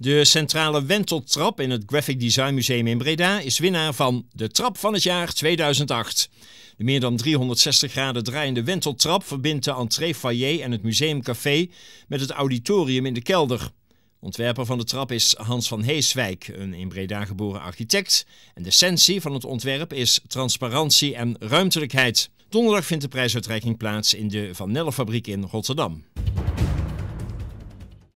De centrale wenteltrap in het Graphic Design Museum in Breda is winnaar van de Trap van het jaar 2008. De meer dan 360 graden draaiende wenteltrap verbindt de entree foyer en het museumcafé met het auditorium in de kelder. Ontwerper van de trap is Hans van Heeswijk, een in Breda geboren architect. En de essentie van het ontwerp is transparantie en ruimtelijkheid. Donderdag vindt de prijsuitreiking plaats in de Van Nelle fabriek in Rotterdam.